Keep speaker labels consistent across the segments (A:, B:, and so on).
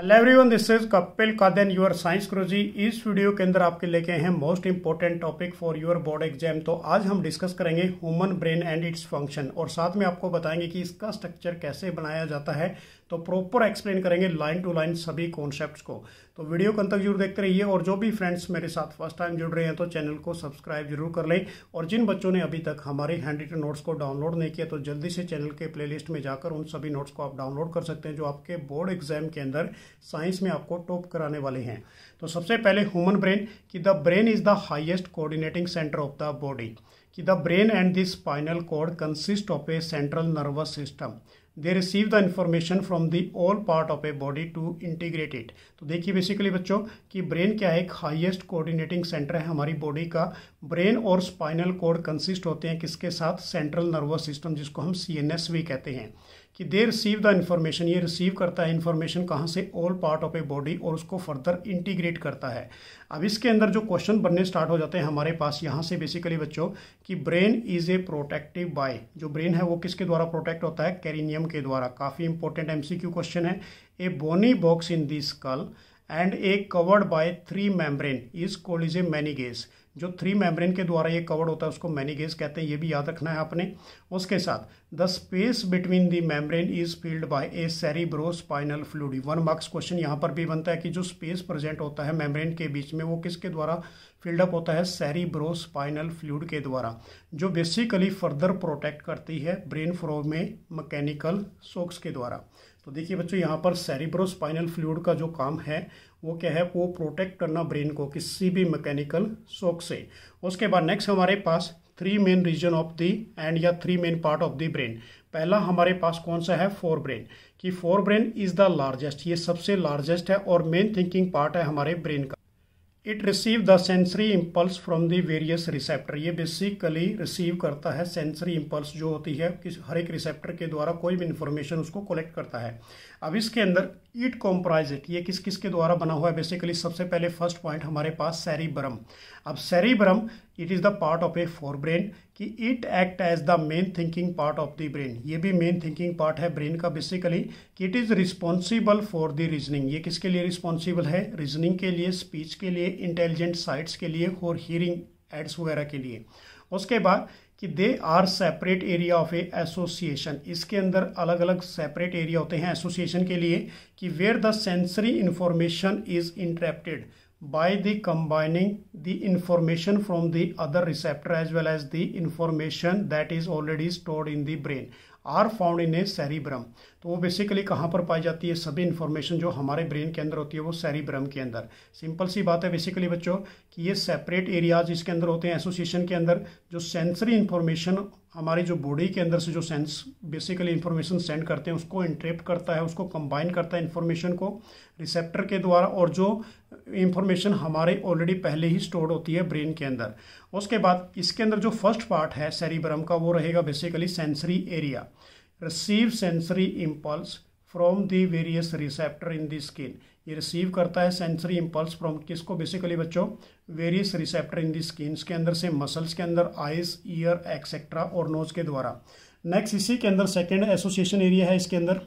A: hello everyone this is Kapil Kadan your science crazy इस वीडियो के अंदर आपके लेके हैं most important topic for your board exam तो आज हम डिस्कस करेंगे human brain and its function और साथ में आपको बताएंगे कि इसका स्ट्रक्चर कैसे बनाया जाता है तो प्रॉपर एक्सप्लेन करेंगे लाइन टू लाइन सभी कॉन्सेप्ट को तो वीडियो को अंत तक जरूर देखते रहिए और जो भी फ्रेंड्स मेरे साथ फर्स्ट टाइम जुड़ रहे हैं तो चैनल को सब्सक्राइब जरूर कर लें और जिन बच्चों ने अभी तक हमारे हैंड रिटन नोट्स को डाउनलोड नहीं किया तो जल्दी से चैनल के प्ले में जाकर उन सभी नोट्स को आप डाउनलोड कर सकते हैं जो आपके बोर्ड एग्जाम के अंदर साइंस में आपको टॉप कराने वाले हैं तो सबसे पहले ह्यूमन ब्रेन कि the brain is the highest coordinating centre of the body कि the brain and the spinal cord consist of a central nervous system they receive the information from the all part of a body to integrate it तो देखिए basically बच्चों कि brain क्या है एक highest coordinating centre है हमारी body का ब्रेन और स्पाइनल कोड कंसिस्ट होते हैं किसके साथ सेंट्रल नर्वस सिस्टम जिसको हम सी भी कहते हैं कि दे रिसीव द इन्फॉर्मेशन ये रिसीव करता है इन्फॉर्मेशन कहाँ से all part of a body और उसको फर्दर इंटीग्रेट करता है अब इसके अंदर जो क्वेश्चन बनने स्टार्ट हो जाते हैं हमारे पास यहाँ से बेसिकली बच्चों कि brain is a protective by जो ब्रेन है वो किसके द्वारा प्रोटेक्ट होता है कैरिनियम के द्वारा काफ़ी इंपॉर्टेंट एम क्वेश्चन है a bony box in this skull and a covered by three membrane is called is a meninges जो थ्री मेम्ब्रेन के द्वारा ये कवर्ड होता है उसको मैनीगेज कहते हैं ये भी याद रखना है आपने उसके साथ the space between the membrane is filled by a spinal fluid one marks question यहाँ पर भी बनता है कि जो स्पेस प्रेजेंट होता है मेम्ब्रेन के बीच में वो किसके द्वारा फील्डअप होता है स्पाइनल फ्लूड के द्वारा जो बेसिकली फर्दर प्रोटेक्ट करती है ब्रेन फ्रो में मकैनिकल सोक्स के द्वारा तो देखिए बच्चों यहाँ पर सेरिब्रोस्पाइनल फ्लूड का जो काम है वो क्या है वो प्रोटेक्ट करना ब्रेन को किसी भी मैकेनिकल शोक से उसके बाद नेक्स्ट हमारे पास three main region of the end या three main part of the brain पहला हमारे पास कौन सा है फोर ब्रेन कि fore brain is the largest ये सबसे लार्जेस्ट है और मेन थिंकिंग पार्ट है हमारे ब्रेन का it receive the sensory impulse from the various receptor ये बेसिकली रिसीव करता है सेंसरी इम्पल्स जो होती है किस हर एक रिसेप्टर के द्वारा कोई भी इन्फॉर्मेशन उसको कलेक्ट करता है अब इसके अंदर इट कॉम्प्राइज इट ये किस किस के द्वारा बना हुआ है बेसिकली सबसे पहले फर्स्ट पॉइंट हमारे पास सैरीब्रम अब cerebrum it is the part of a brain कि it act as the main thinking part of the brain ये भी मेन थिंकिंग पार्ट है ब्रेन का बेसिकली कि it is responsible for the reasoning ये किसके लिए रिस्पॉन्सिबल है रीजनिंग के लिए स्पीच के लिए इंटेलिजेंट साइट्स के लिए और हियरिंग एड्स वगैरह के लिए उसके बाद कि they are separate area of a association इसके अंदर अलग अलग सेपरेट एरिया होते हैं एसोसिएशन के लिए कि where the sensory information is interpreted by the combining the information from the other receptor as well as the information that is already stored in the brain are found in a cerebrum तो वो basically कहाँ पर पाई जाती है सभी information जो हमारे brain के अंदर होती है वो सेरिब्रम के अंदर सिंपल सी बात है बेसिकली बच्चों कि ये सेपरेट एरियाज इसके अंदर होते हैं एसोसिएशन के अंदर जो सेंसरी इन्फॉर्मेशन हमारी जो बॉडी के अंदर से जो सेंस बेसिकली इन्फॉर्मेशन सेंड करते हैं उसको इंटरेप्ट करता है उसको कंबाइन करता है इन्फॉर्मेशन को रिसेप्टर के द्वारा और जो इन्फॉर्मेशन हमारे ऑलरेडी पहले ही स्टोर होती है ब्रेन के अंदर उसके बाद इसके अंदर जो फर्स्ट पार्ट है सेरिब्रम का वो रहेगा basically sensory area receive sensory impulse from the various receptor in the skin ये रिसीव करता है सेंसरी इम्पल्स फ्रॉम किसको बेसिकली बच्चों various receptor in the skins के अंदर से मसल्स के अंदर आइज ईयर एक्सेट्रा और नोज के द्वारा नेक्स्ट इसी के अंदर सेकेंड एसोसिएशन एरिया है इसके अंदर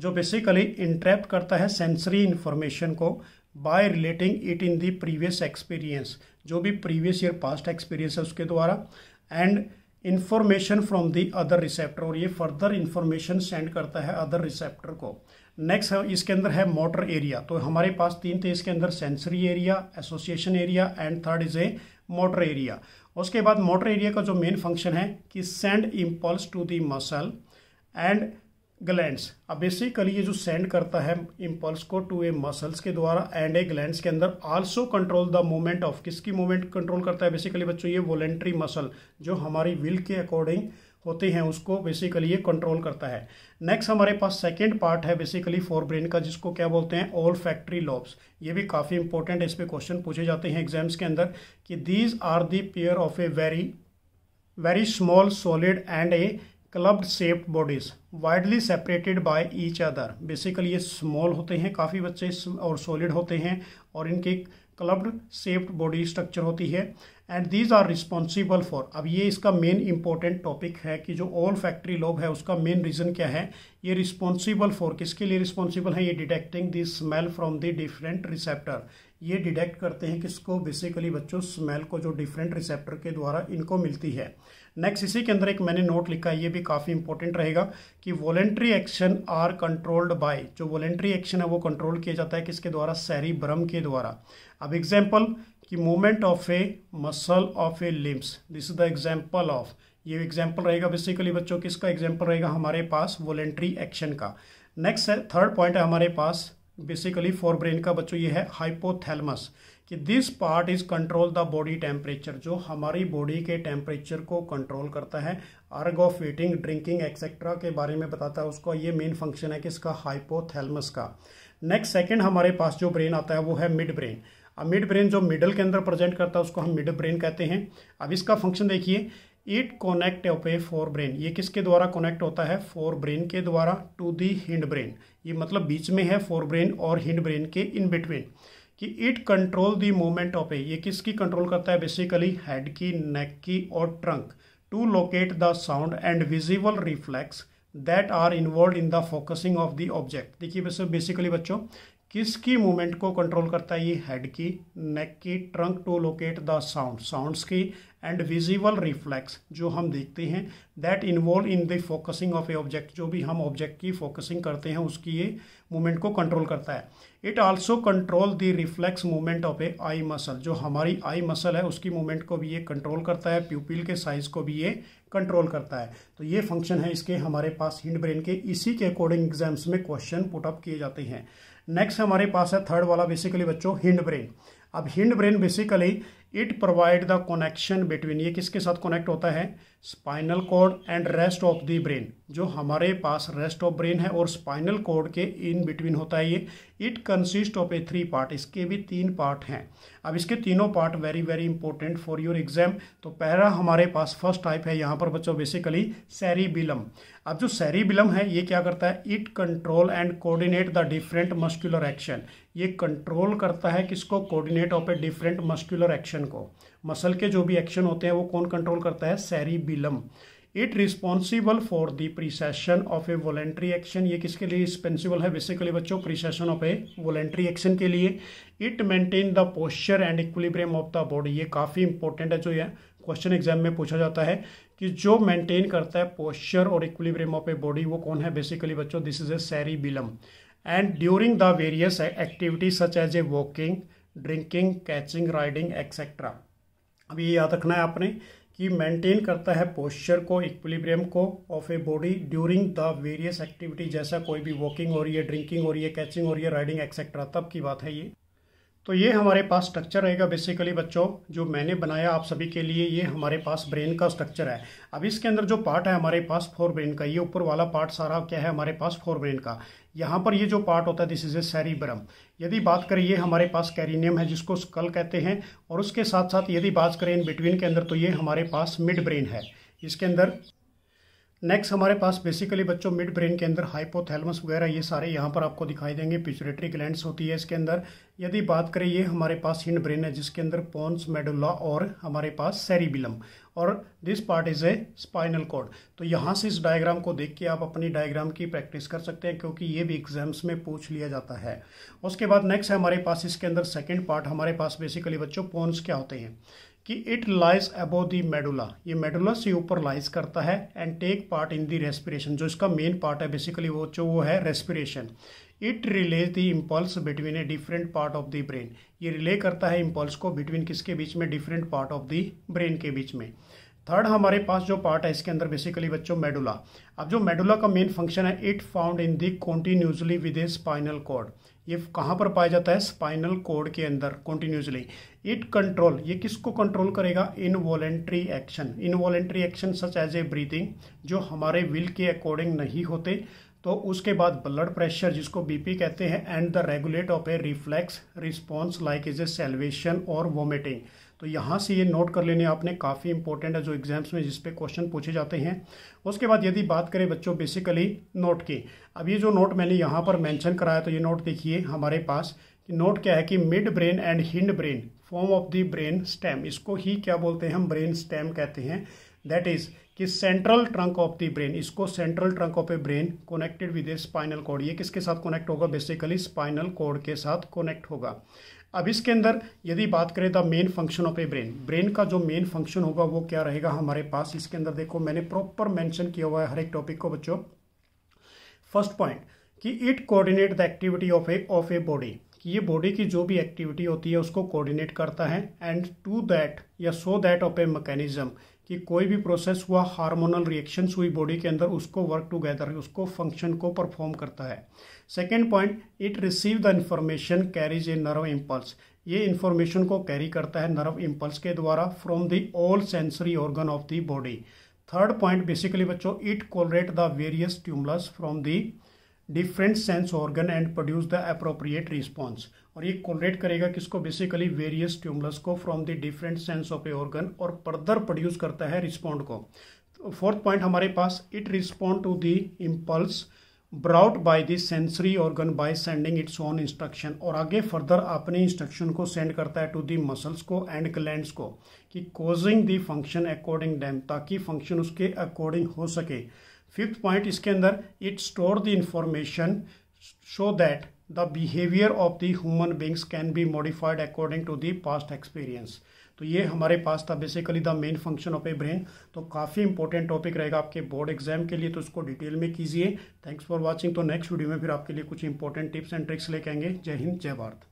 A: जो बेसिकली इंट्रैप्ट करता है सेंसरी इन्फॉर्मेशन को by relating it in the previous experience जो भी प्रीवियस ईयर पास्ट एक्सपीरियंस है उसके द्वारा and information from the other receptor और ये फर्दर इन्फॉर्मेशन सेंड करता है अदर रिसेप्टर को नेक्स्ट है इसके अंदर है मोटर एरिया तो हमारे पास तीन थे इसके अंदर sensory area association area and third is a motor area उसके बाद मोटर एरिया का जो मेन फंक्शन है कि send impulse to the muscle and gland अब बेसिकली ये जो सेंड करता है इम्पल्स को टू ए मसल्स के द्वारा एंड ए ग्लैंड के अंदर also control the movement of किसकी मूवमेंट कंट्रोल करता है बेसिकली बच्चों ये वॉलेंट्री मसल जो हमारी विल के अकॉर्डिंग होते हैं उसको बेसिकली ये कंट्रोल करता है नेक्स्ट हमारे पास सेकेंड पार्ट है बेसिकली फोर ब्रेन का जिसको क्या बोलते हैं ऑल फैक्ट्री लॉब्स ये भी काफ़ी इंपॉर्टेंट इस पर क्वेश्चन पूछे जाते हैं एग्जाम्स के अंदर कि these are the pair of a very very small solid and a clubbed shaped bodies widely separated by each other basically ये स्मॉल होते हैं काफ़ी बच्चे और सॉलिड होते हैं और इनके क्लब्ड सेप्ड बॉडी स्ट्रक्चर होती है and these are responsible for अब ये इसका मेन इंपॉर्टेंट टॉपिक है कि जो ऑल फैक्ट्री लोग है उसका मेन रीज़न क्या है ये रिस्पॉन्सिबल फॉर किसके लिए रिस्पॉन्सिबल है ये detecting this smell from the different receptor ये डिटेक्ट करते हैं किसको बेसिकली बच्चों स्मेल को जो डिफरेंट रिसेप्टर के द्वारा इनको मिलती है नेक्स्ट इसी के अंदर एक मैंने नोट लिखा है ये भी काफ़ी इंपॉर्टेंट रहेगा कि voluntary action are controlled by जो वॉलेंट्री एक्शन है वो कंट्रोल किया जाता है किसके द्वारा सैरी ब्रम के द्वारा अब एग्जाम्पल कि movement of a muscle of a limbs this is the example of ये एग्जाम्पल रहेगा बेसिकली बच्चों किसका एग्जाम्पल रहेगा हमारे पास वॉलेंट्री एक्शन का नेक्स्ट है थर्ड पॉइंट है हमारे पास बेसिकली फॉर ब्रेन का बच्चों ये है हाइपोथैलमस कि this part is control the body temperature जो हमारी बॉडी के टेम्परेचर को कंट्रोल करता है अर्ग ऑफ ईटिंग ड्रिंकिंग एक्सेट्रा के बारे में बताता है उसका ये मेन फंक्शन है किसका हाइपोथैलमस का नेक्स्ट सेकेंड हमारे पास जो ब्रेन आता है वो है मिड ब्रेन अब मिड ब्रेन जो मिडल के अंदर प्रेजेंट करता है उसको हम मिडल ब्रेन कहते हैं अब इसका फंक्शन देखिए it connect a forebrain ये किसके द्वारा कनेक्ट होता है फोर ब्रेन के द्वारा टू दी हिंड ब्रेन ये मतलब बीच में है फोर ब्रेन और हिंड ब्रेन के इन बिटवीन कि it control the moment of a ये किसकी कंट्रोल करता है बेसिकली हेड की नेक की और trunk to locate the sound and visible reflex that are involve in the focusing of the object देखिए बेसिकली बच्चों किसकी मूवमेंट को कंट्रोल करता है ये हेड की नेक की trunk to locate the sound sounds की एंड विजिबल रिफ्लेक्स जो हम देखते हैं that involve in the focusing of a object जो भी हम ऑब्जेक्ट की फोकसिंग करते हैं उसकी ये मूवमेंट को कंट्रोल करता है it also control the reflex movement of a eye muscle जो हमारी आई मसल है उसकी मूवमेंट को भी ये कंट्रोल करता है प्यूपिल के साइज को भी ये कंट्रोल करता है तो ये फंक्शन है इसके हमारे पास हिंड ब्रेन के इसी के अकॉर्डिंग एग्जाम्स में क्वेश्चन पुटअप किए जाते हैं नेक्स्ट हमारे पास है थर्ड वाला बेसिकली बच्चों हिंड ब्रेन अब hindbrain basically it provide the connection between ये किसके साथ कनेक्ट होता है spinal cord and rest of the brain जो हमारे पास रेस्ट ऑफ ब्रेन है और स्पाइनल कोड के इन बिटवीन होता है ये it consist of a three part इसके भी तीन पार्ट हैं अब इसके तीनों part very very important for your exam तो पहला हमारे पास फर्स्ट टाइप है यहाँ पर बच्चों बेसिकली सैरीबिलम अब जो सैरीबिलम है ये क्या करता है it control and coordinate the different muscular action ये कंट्रोल करता है किसको coordinate of a different muscular action को मसल के जो भी एक्शन होते हैं वो कौन कंट्रोल करता है cerebellum it responsible for the precision of a voluntary action ये किसके लिए रिस्पेंसिबल है बेसिकली बच्चों precision of a voluntary action के लिए it maintain the posture and equilibrium of the body ये काफ़ी इंपॉर्टेंट है जो ये क्वेश्चन एग्जाम में पूछा जाता है कि जो मेंटेन करता है पोस्चर और इक्विलिब्रियम ऑफ ए बॉडी वो कौन है बेसिकली बच्चों this is a cerebellum and during the various activity such as a walking drinking catching riding etcetera अब ये याद रखना है आपने कि मेंटेन करता है पोस्चर को इक्विलिब्रियम को of a body during the various activity जैसा कोई भी वॉकिंग हो रही है ड्रिंकिंग हो रही है कैचिंग हो रही है राइडिंग एक्सेट्रा तब की बात है ये तो ये हमारे पास स्ट्रक्चर रहेगा बेसिकली बच्चों जो मैंने बनाया आप सभी के लिए ये हमारे पास ब्रेन का स्ट्रक्चर है अब इसके अंदर जो पार्ट है हमारे पास फोर ब्रेन का ये ऊपर वाला पार्ट सारा क्या है हमारे पास फोर ब्रेन का यहाँ पर ये जो पार्ट होता है दिस इज ए सैरीब्रम यदि बात करें ये हमारे पास कैरिनियम है जिसको स्कल कहते हैं और उसके साथ साथ यदि बात करें इन बिटवीन के अंदर तो ये हमारे पास मिड ब्रेन है इसके अंदर नेक्स्ट हमारे पास बेसिकली बच्चों मिड ब्रेन के अंदर हाइपोथैलमस वगैरह ये सारे यहाँ पर आपको दिखाई देंगे पिचरेटरी ग्लैंड्स होती है इसके अंदर यदि बात करें ये हमारे पास हिंड ब्रेन है जिसके अंदर पॉन्स मेडुला और हमारे पास सेरिबिलम और this part is a spinal cord तो यहाँ से इस डायग्राम को देख के आप अपनी डायग्राम की प्रैक्टिस कर सकते हैं क्योंकि ये भी एग्जाम्स में पूछ लिया जाता है उसके बाद नेक्स्ट है हमारे पास इसके अंदर सेकेंड पार्ट हमारे पास बेसिकली बच्चों पॉन्स क्या होते हैं कि it lies above the medulla ये मेडुला से ऊपर लाइज करता है and take part in the respiration जो इसका मेन पार्ट है बेसिकली वो जो वो है respiration it relay the impulse between a different part of the brain ये रिले करता है इम्पल्स को बिटवीन किसके बीच में different part of the brain के बीच में थर्ड हमारे पास जो पार्ट है इसके अंदर बेसिकली बच्चों मेडुला अब जो मेडुला का मेन फंक्शन है it found in the continuously with a spinal cord ये कहाँ पर पाया जाता है स्पाइनल कोड के अंदर कॉन्टिन्यूसली इट कंट्रोल ये किसको कंट्रोल करेगा involuntary action involuntary action such as a breathing जो हमारे विल के अकॉर्डिंग नहीं होते तो उसके बाद ब्लड प्रेशर जिसको बीपी कहते हैं and the regulate of a reflex response like is a salivation और वोमिटिंग तो यहाँ से ये नोट कर लेने आपने काफ़ी इंपॉर्टेंट है जो एग्जाम्स में जिसपे क्वेश्चन पूछे जाते हैं उसके बाद यदि बात करें बच्चों बेसिकली नोट की अब ये जो नोट मैंने यहाँ पर मैंशन कराया तो ये नोट देखिए हमारे पास नोट क्या है कि midbrain and hindbrain form of the brain stem इसको ही क्या बोलते हैं हम ब्रेन स्टेम कहते हैं दैट इज कि central trunk of the brain इसको central trunk of a brain connected with a spinal cord ये किसके साथ कनेक्ट होगा बेसिकली स्पाइनल कोड के साथ कनेक्ट होगा अब इसके अंदर यदि बात करें the main function of a brain brain का जो मेन फंक्शन होगा वो क्या रहेगा हमारे पास इसके अंदर देखो मैंने प्रॉपर मेंशन किया हुआ है हर एक टॉपिक को बच्चों फर्स्ट पॉइंट कि it coordinate the activity of a of a body कि ये बॉडी की जो भी एक्टिविटी होती है उसको कोऑर्डिनेट करता है एंड टू दैट या so that of a mechanism कि कोई भी प्रोसेस हुआ हार्मोनल रिएक्शंस हुई बॉडी के अंदर उसको वर्क टुगेदर उसको फंक्शन को परफॉर्म करता है second point it receive the information carries a nerve impulse ये इन्फॉर्मेशन को कैरी करता है नर्व इम्पल्स के द्वारा from the all sensory organ of the body third point basically बच्चों it correlate the various stimulus from the different sense organ and produce the appropriate response और ये correlate करेगा किसको बेसिकली वेरियस ट्यूमलस को from the different sense of a organ और further produce करता है respond को फोर्थ तो पॉइंट हमारे पास it respond to the impulse brought by the sensory organ by sending its on instruction और आगे फर्दर अपने इंस्ट्रक्शन को सेंड करता है टू दी मसल्स को एंड ग्लैंड्स को कि causing the function according them ताकि फंक्शन उसके अकॉर्डिंग हो सके फिफ्थ पॉइंट इसके अंदर it store the information so that the behaviour of the human beings can be modified according to the past experience तो ये हमारे पास था basically the main function of a brain तो काफ़ी इंपॉर्टेंट टॉपिक रहेगा आपके बोर्ड एग्जाम के लिए तो उसको डिटेल में कीजिए थैंक्स फॉर वॉचिंग तो नेक्स्ट वीडियो में फिर आपके लिए कुछ इंपॉर्टेंट टिप्स एंड ट्रिक्स लेके आएंगे जय हिंद जय भारत